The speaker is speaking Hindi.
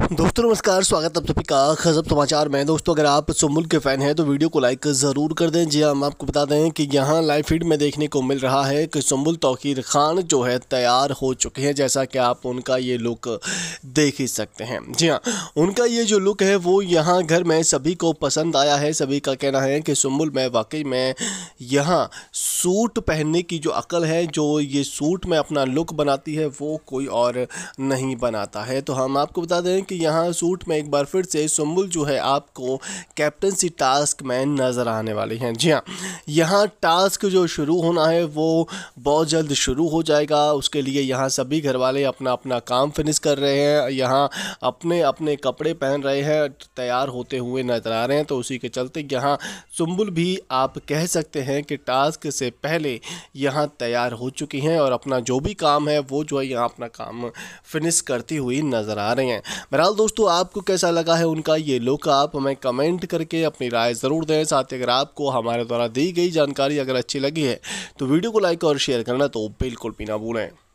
दोस्तों नमस्कार स्वागत आप सभी का खजब समाचार में दोस्तों अगर आप सुमुल के फ़ैन हैं तो वीडियो को लाइक ज़रूर कर दें जी हाँ, हम आपको बता दें कि यहाँ लाइव फीड में देखने को मिल रहा है कि सुमुल तोकीर खान जो है तैयार हो चुके हैं जैसा कि आप उनका ये लुक देख ही सकते हैं जी हाँ उनका ये जो लुक है वो यहाँ घर में सभी को पसंद आया है सभी का कहना है कि सुमुल में वाकई में यहाँ सूट पहनने की जो अकल है जो ये सूट में अपना लुक बनाती है वो कोई और नहीं बनाता है तो हम आपको बता दें कि यहाँ सूट में एक बार फिर से सुम्बुल जो है आपको कैप्टनसी टास्क में नज़र आने वाली हैं जी हाँ यहाँ टास्क जो शुरू होना है वो बहुत जल्द शुरू हो जाएगा उसके लिए यहाँ सभी घर वाले अपना अपना काम फिनिश कर रहे हैं यहाँ अपने अपने कपड़े पहन रहे हैं तैयार होते हुए नज़र आ रहे हैं तो उसी के चलते यहाँ सुम्बुल भी आप कह सकते हैं कि टास्क से पहले यहाँ तैयार हो चुकी हैं और अपना जो भी काम है वो जो है यहाँ अपना काम फिनिश करती हुई नज़र आ रही हैं बहरहाल दोस्तों आपको कैसा लगा है उनका ये लुक आप हमें कमेंट करके अपनी राय ज़रूर दें साथ ही अगर आपको हमारे द्वारा दी गई जानकारी अगर अच्छी लगी है तो वीडियो को लाइक और शेयर करना तो बिल्कुल भी ना भूलें